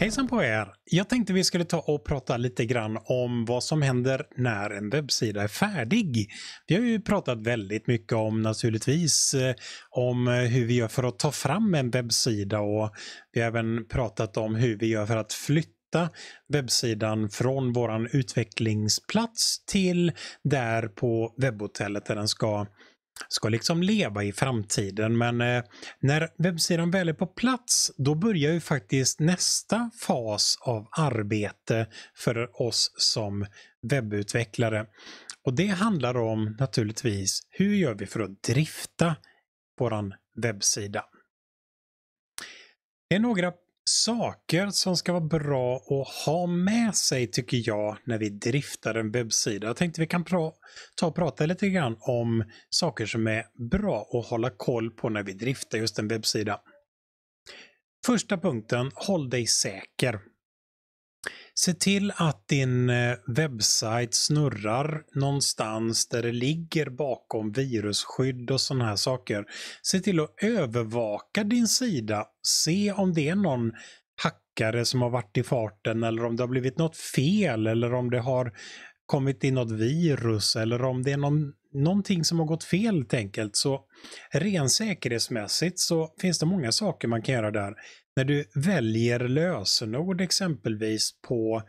Hejsan på er! Jag tänkte vi skulle ta och prata lite grann om vad som händer när en webbsida är färdig. Vi har ju pratat väldigt mycket om naturligtvis eh, om eh, hur vi gör för att ta fram en webbsida och vi har även pratat om hur vi gör för att flytta webbsidan från våran utvecklingsplats till där på webbhotellet där den ska ska liksom leva i framtiden. Men eh, när webbsidan väl är på plats, då börjar ju faktiskt nästa fas av arbete för oss som webbutvecklare. Och det handlar om naturligtvis, hur gör vi för att drifta våran webbsida? Det är några saker som ska vara bra att ha med sig tycker jag när vi driftar en webbsida. Jag tänkte vi kan pra ta och prata lite grann om saker som är bra att hålla koll på när vi driftar just en webbsida. Första punkten, håll dig säker. Se till att din eh, webbsajt snurrar någonstans där det ligger bakom virusskydd och sådana här saker. Se till att övervaka din sida. Se om det är någon hackare som har varit i farten eller om det har blivit något fel eller om det har kommit in något virus eller om det är någon någonting som har gått fel helt enkelt. Så ren säkerhetsmässigt så finns det många saker man kan göra där. När du väljer lösenord exempelvis på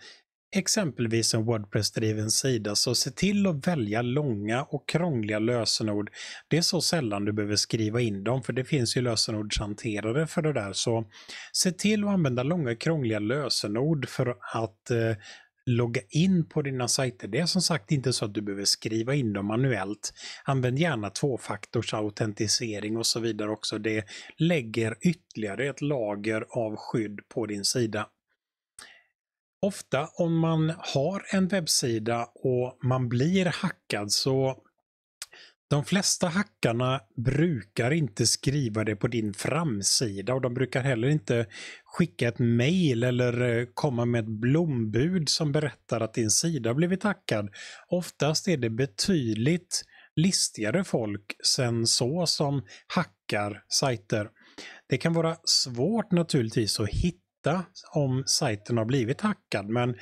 exempelvis en Wordpress-driven sida så se till att välja långa och krångliga lösenord. Det är så sällan du behöver skriva in dem för det finns ju lösenordshanterare för det där så se till att använda långa krångliga lösenord för att eh, logga in på dina sajter. Det är som sagt inte så att du behöver skriva in dem manuellt. Använd gärna tvåfaktorsautentisering och så vidare också. Det lägger ytterligare ett lager av skydd på din sida. Ofta om man har en webbsida och man blir hackad så de flesta hackarna brukar inte skriva det på din framsida och de brukar heller inte skicka ett mail eller eh, komma med ett blombud som berättar att din sida blivit hackad. Oftast är det betydligt listigare folk sen så som hackar sajter. Det kan vara svårt naturligtvis att hitta om sajten har blivit hackad men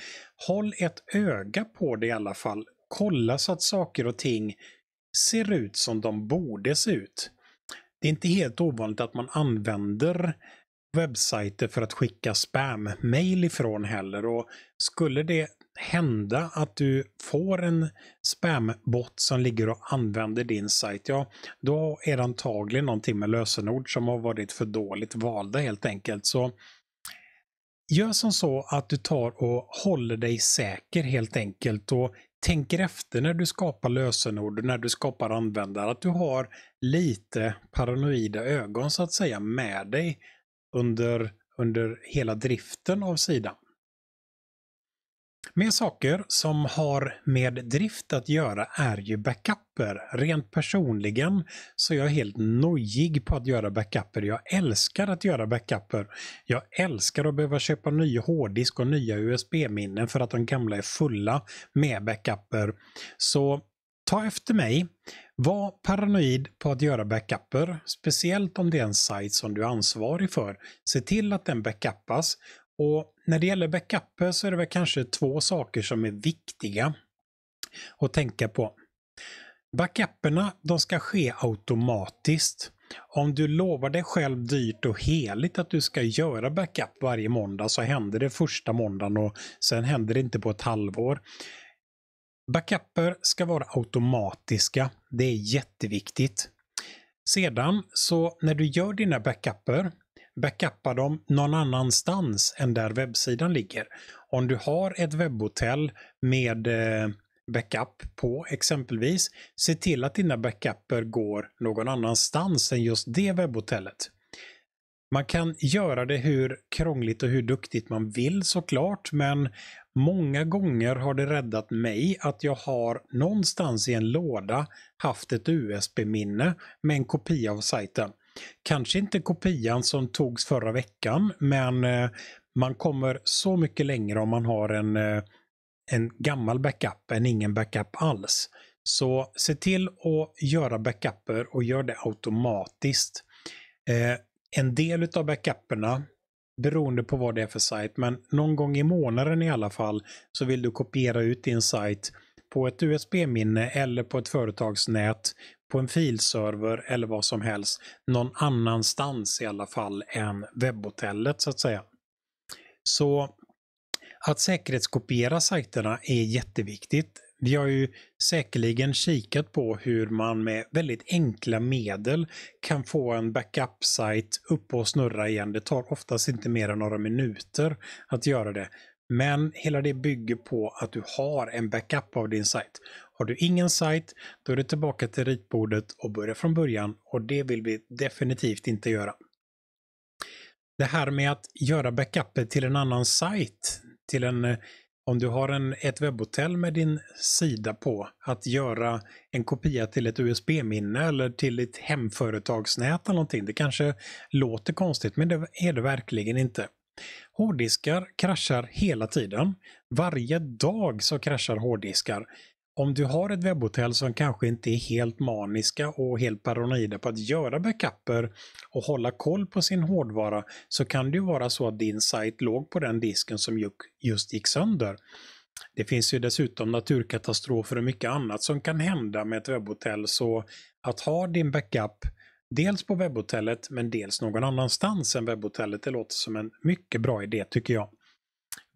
håll ett öga på det i alla fall. Kolla så att saker och ting ser ut som de borde se ut. Det är inte helt ovanligt att man använder webbsajter för att skicka spam-mail ifrån heller och skulle det hända att du får en spammot som ligger och använder din sajt, ja då är det antagligen någonting med lösenord som har varit för dåligt valda helt enkelt. Så Gör som så att du tar och håller dig säker helt enkelt och tänker efter när du skapar lösenord, när du skapar användare, att du har lite paranoida ögon så att säga med dig under, under hela driften av sidan. Mer saker som har med drift att göra är ju backuper. Rent personligen så är jag helt nojig på att göra backuper. Jag älskar att göra backuper. Jag älskar att behöva köpa ny hårddisk och nya USB-minnen för att de gamla är fulla med backuper. Så ta efter mig. Var paranoid på att göra backuper, speciellt om det är en sajt som du är ansvarig för. Se till att den backupas och När det gäller backuper så är det väl kanske två saker som är viktiga att tänka på. Backuperna de ska ske automatiskt. Om du lovar dig själv dyrt och heligt att du ska göra backup varje måndag så händer det första måndagen och sen händer det inte på ett halvår. Backuper ska vara automatiska. Det är jätteviktigt. Sedan så när du gör dina backuper backuppa dem någon annanstans än där webbsidan ligger. Om du har ett webbhotell med eh, backup på exempelvis, se till att dina backuper går någon annanstans än just det webbhotellet. Man kan göra det hur krångligt och hur duktigt man vill såklart, men många gånger har det räddat mig att jag har någonstans i en låda haft ett USB-minne med en kopia av sajten. Kanske inte kopian som togs förra veckan, men eh, man kommer så mycket längre om man har en, eh, en gammal backup än ingen backup alls. Så se till att göra backuper och gör det automatiskt. Eh, en del av backuperna beroende på vad det är för sajt, men någon gång i månaden i alla fall så vill du kopiera ut din sajt på ett USB-minne eller på ett företagsnät på en filserver eller vad som helst någon annanstans i alla fall än webbhotellet så att säga. Så att säkerhetskopiera sajterna är jätteviktigt. Vi har ju säkerligen kikat på hur man med väldigt enkla medel kan få en backup-sajt upp och snurra igen. Det tar oftast inte mer än några minuter att göra det. Men hela det bygger på att du har en backup av din sajt. Har du ingen sajt, då är du tillbaka till ritbordet och börjar från början och det vill vi definitivt inte göra. Det här med att göra backuper till en annan sajt, till en, eh, om du har en, ett webbhotell med din sida på, att göra en kopia till ett USB-minne eller till ett hemföretagsnät eller någonting. Det kanske låter konstigt men det är det verkligen inte. Hårddiskar kraschar hela tiden. Varje dag så kraschar hårddiskar om du har ett webbhotell som kanske inte är helt maniska och helt paranoida på att göra backuper och hålla koll på sin hårdvara så kan det ju vara så att din sajt låg på den disken som just gick sönder. Det finns ju dessutom naturkatastrofer och mycket annat som kan hända med ett webbhotell så att ha din backup dels på webbhotellet men dels någon annanstans än webbhotellet det låter som en mycket bra idé tycker jag.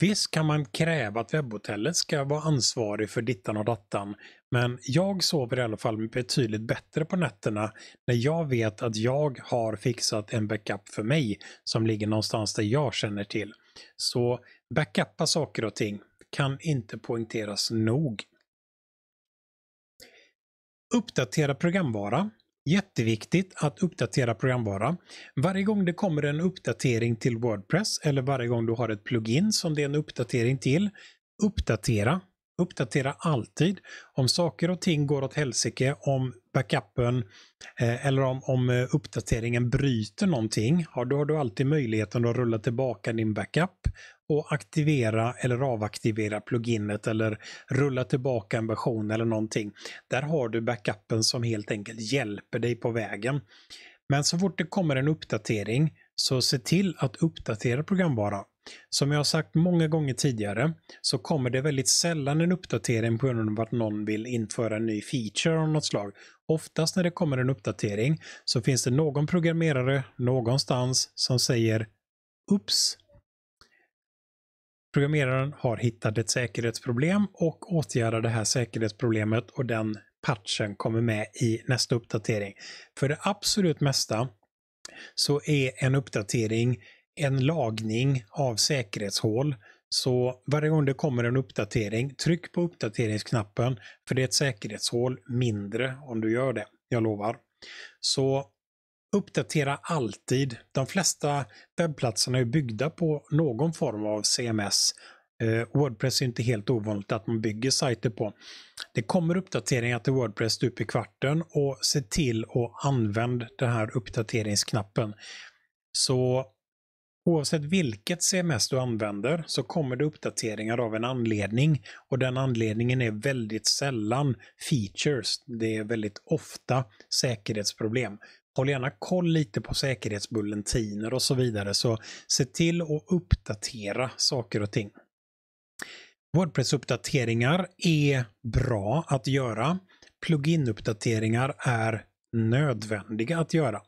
Visst kan man kräva att webbhotellet ska vara ansvarig för dittan och dattan. Men jag sover i alla fall betydligt bättre på nätterna när jag vet att jag har fixat en backup för mig som ligger någonstans där jag känner till. Så backuppa saker och ting kan inte poängteras nog. Uppdatera programvara Jätteviktigt att uppdatera programvara. Varje gång det kommer en uppdatering till Wordpress eller varje gång du har ett plugin som det är en uppdatering till, uppdatera Uppdatera alltid om saker och ting går åt helsike, om backupen eh, eller om, om eh, uppdateringen bryter någonting. då har du alltid möjligheten att rulla tillbaka din backup och aktivera eller avaktivera pluginet eller rulla tillbaka en version eller någonting. Där har du backupen som helt enkelt hjälper dig på vägen. Men så fort det kommer en uppdatering så se till att uppdatera programvaran. Som jag har sagt många gånger tidigare så kommer det väldigt sällan en uppdatering på grund av att någon vill införa en ny feature av något slag. Oftast när det kommer en uppdatering så finns det någon programmerare någonstans som säger Ups! Programmeraren har hittat ett säkerhetsproblem och åtgärdar det här säkerhetsproblemet och den patchen kommer med i nästa uppdatering. För det absolut mesta så är en uppdatering en lagning av säkerhetshål. Så varje gång det kommer en uppdatering, tryck på uppdateringsknappen för det är ett säkerhetshål mindre om du gör det. Jag lovar. Så uppdatera alltid. De flesta webbplatserna är byggda på någon form av CMS. Eh, Wordpress är inte helt ovanligt att man bygger sajter på. Det kommer uppdateringar till Wordpress typ i kvarten och se till att använda den här uppdateringsknappen. Så Oavsett vilket CMS du använder så kommer det uppdateringar av en anledning och den anledningen är väldigt sällan features. Det är väldigt ofta säkerhetsproblem. Håll gärna koll lite på säkerhetsbulletiner och så vidare så se till att uppdatera saker och ting. Wordpress-uppdateringar är bra att göra. Plugin-uppdateringar är nödvändiga att göra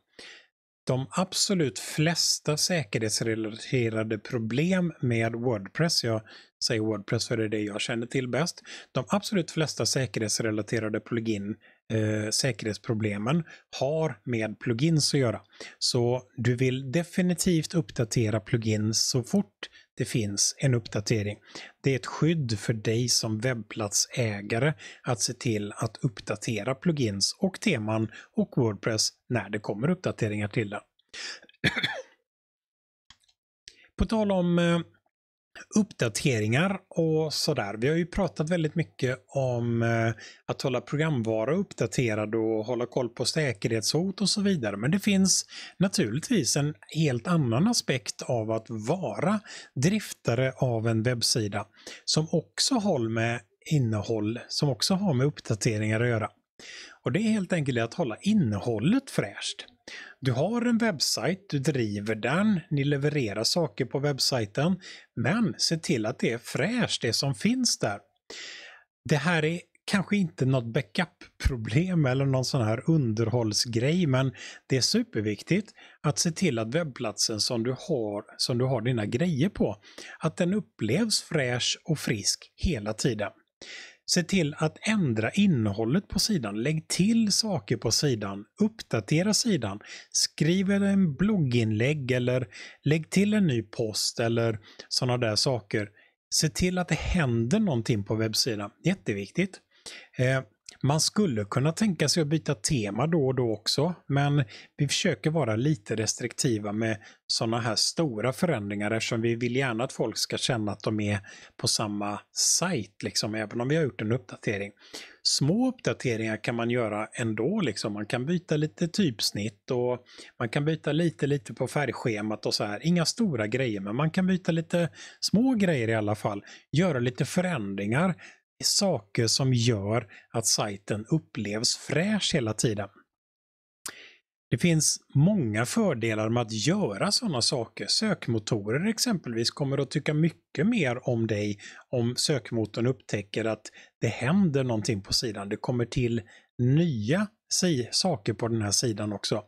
de absolut flesta säkerhetsrelaterade problem med Wordpress, jag säger Wordpress för det är det jag känner till bäst, de absolut flesta säkerhetsrelaterade plugin eh, säkerhetsproblemen har med plugins att göra. Så du vill definitivt uppdatera plugins så fort det finns en uppdatering. Det är ett skydd för dig som webbplatsägare att se till att uppdatera plugins och teman och Wordpress när det kommer uppdateringar till den. På tal om eh, uppdateringar och sådär. Vi har ju pratat väldigt mycket om eh, att hålla programvara uppdaterad och hålla koll på säkerhetshot och så vidare. Men det finns naturligtvis en helt annan aspekt av att vara driftare av en webbsida som också håller med innehåll, som också har med uppdateringar att göra. Och det är helt enkelt att hålla innehållet fräscht. Du har en webbsajt, du driver den, ni levererar saker på webbsajten. Men se till att det är fräscht det som finns där. Det här är kanske inte något backup-problem eller någon sån här underhållsgrej men det är superviktigt att se till att webbplatsen som du har, som du har dina grejer på, att den upplevs fräsch och frisk hela tiden. Se till att ändra innehållet på sidan. Lägg till saker på sidan. Uppdatera sidan. Skriv en blogginlägg eller lägg till en ny post eller sådana där saker. Se till att det händer någonting på webbsidan. Jätteviktigt. Eh, man skulle kunna tänka sig att byta tema då och då också, men vi försöker vara lite restriktiva med sådana här stora förändringar eftersom vi vill gärna att folk ska känna att de är på samma sajt, liksom, även om vi har gjort en uppdatering. Små uppdateringar kan man göra ändå. Liksom. Man kan byta lite typsnitt och man kan byta lite, lite på färgschemat och så här. Inga stora grejer, men man kan byta lite små grejer i alla fall. Göra lite förändringar saker som gör att sajten upplevs fräsch hela tiden. Det finns många fördelar med att göra sådana saker. Sökmotorer exempelvis kommer att tycka mycket mer om dig om sökmotorn upptäcker att det händer någonting på sidan. Det kommer till nya saker på den här sidan också. Jag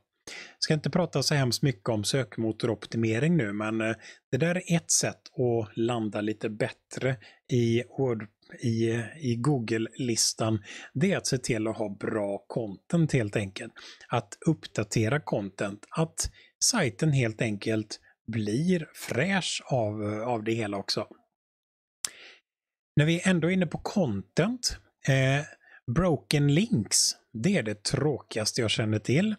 ska inte prata så hemskt mycket om sökmotoroptimering nu, men eh, det där är ett sätt att landa lite bättre i word i, i Google-listan, det är att se till att ha bra content helt enkelt. Att uppdatera content, att sajten helt enkelt blir fräsch av, av det hela också. När vi ändå är inne på content, eh, broken links, det är det tråkigaste jag känner till.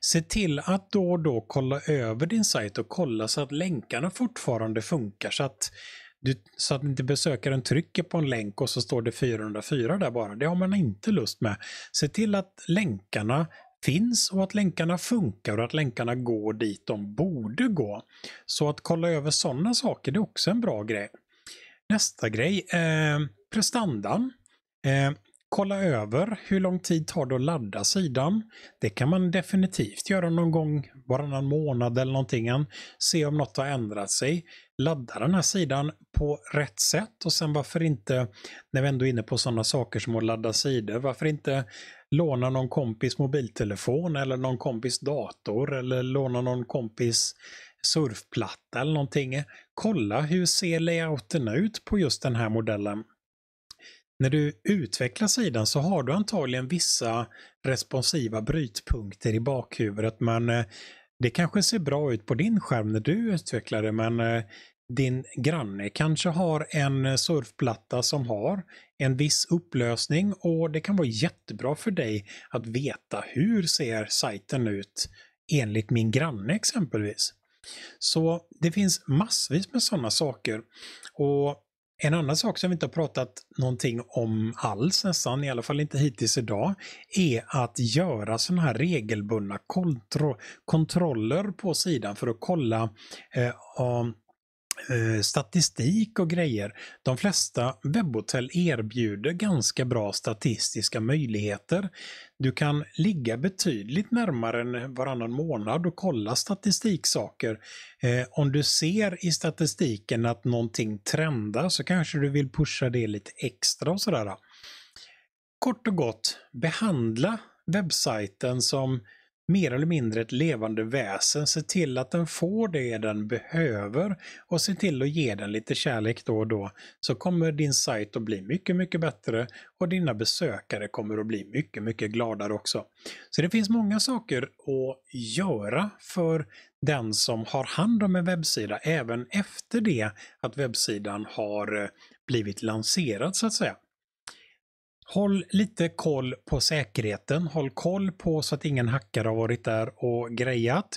Se till att då och då kolla över din sajt och kolla så att länkarna fortfarande funkar så att du, så att inte besökaren trycker på en länk och så står det 404 där bara. Det har man inte lust med. Se till att länkarna finns och att länkarna funkar och att länkarna går dit de borde gå. Så att kolla över sådana saker, det är också en bra grej. Nästa grej, eh, prestandan. Eh, kolla över hur lång tid tar det att ladda sidan. Det kan man definitivt göra någon gång varannan månad eller någonting. Se om något har ändrat sig ladda den här sidan på rätt sätt och sen varför inte, när vi ändå är inne på sådana saker som att ladda sidor, varför inte låna någon kompis mobiltelefon eller någon kompis dator eller låna någon kompis surfplatta eller någonting. Kolla hur ser layouten ut på just den här modellen. När du utvecklar sidan så har du antagligen vissa responsiva brytpunkter i bakhuvudet men eh, det kanske ser bra ut på din skärm när du utvecklar det, men eh, din granne kanske har en eh, surfplatta som har en viss upplösning och det kan vara jättebra för dig att veta hur ser sajten ut enligt min granne exempelvis. Så det finns massvis med sådana saker och en annan sak som vi inte har pratat någonting om alls nästan, i alla fall inte hittills idag, är att göra sådana här regelbundna kontro kontroller på sidan för att kolla eh, Eh, statistik och grejer. De flesta webbhotell erbjuder ganska bra statistiska möjligheter. Du kan ligga betydligt närmare än varannan månad och kolla statistiksaker. Eh, om du ser i statistiken att någonting trendar så kanske du vill pusha det lite extra och sådär. Kort och gott, behandla webbsajten som mer eller mindre ett levande väsen. Se till att den får det den behöver och se till att ge den lite kärlek då och då. Så kommer din sajt att bli mycket, mycket bättre och dina besökare kommer att bli mycket, mycket gladare också. Så det finns många saker att göra för den som har hand om en webbsida även efter det att webbsidan har eh, blivit lanserad så att säga. Håll lite koll på säkerheten. Håll koll på så att ingen hackare har varit där och grejat.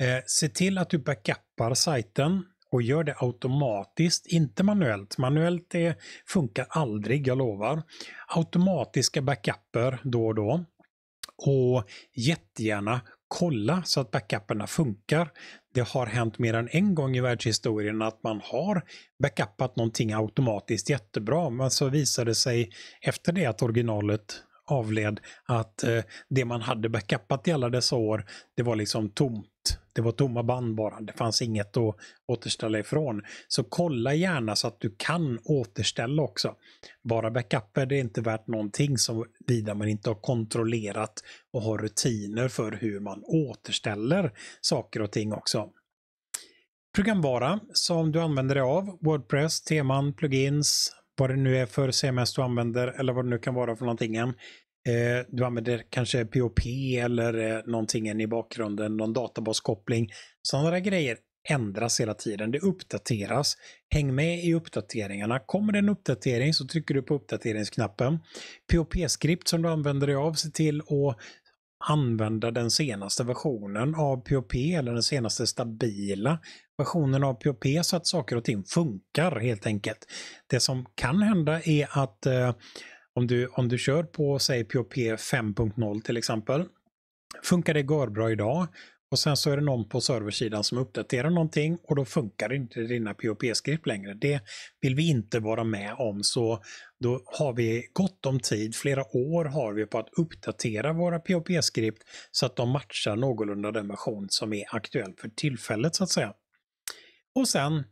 Eh, se till att du backuppar sajten och gör det automatiskt, inte manuellt. Manuellt det funkar aldrig, jag lovar. Automatiska backuper då och då. Och jättegärna kolla så att backuperna funkar. Det har hänt mer än en gång i världshistorien att man har backupat någonting automatiskt jättebra men så visade det sig efter det att originalet avled att eh, det man hade backupat i alla dessa år det var liksom tomt det var tomma band bara. Det fanns inget att återställa ifrån. Så kolla gärna så att du kan återställa också. Bara backuper det är inte värt någonting som vida man inte har kontrollerat och har rutiner för hur man återställer saker och ting också programvara som du använder dig av. Wordpress, teman, plugins, vad det nu är för CMS du använder eller vad det nu kan vara för någonting. Eh, du använder kanske POP eller eh, någonting i bakgrunden, någon databaskoppling. Sådana grejer ändras hela tiden. Det uppdateras. Häng med i uppdateringarna. Kommer det en uppdatering så trycker du på uppdateringsknappen. POP-skript som du använder dig av, se till att använda den senaste versionen av POP eller den senaste stabila versionen av POP så att saker och ting funkar helt enkelt. Det som kan hända är att eh, om du, om du kör på, säg POP 5.0 till exempel, funkar det bra idag och sen så är det någon på serversidan som uppdaterar någonting och då funkar inte dina POP-skript längre. Det vill vi inte vara med om så då har vi gott om tid, flera år har vi på att uppdatera våra POP-skript så att de matchar någorlunda den version som är aktuell för tillfället så att säga. Och sen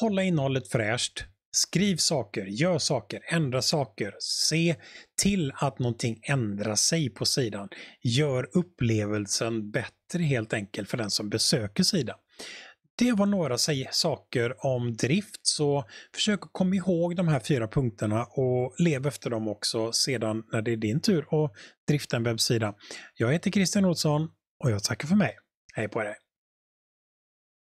hålla innehållet fräscht, Skriv saker, gör saker, ändra saker. Se till att någonting ändrar sig på sidan. Gör upplevelsen bättre helt enkelt för den som besöker sidan. Det var några saker om drift så försök att komma ihåg de här fyra punkterna och lev efter dem också sedan när det är din tur att drifta en webbsida. Jag heter Christian Olsson och jag tackar för mig. Hej på dig!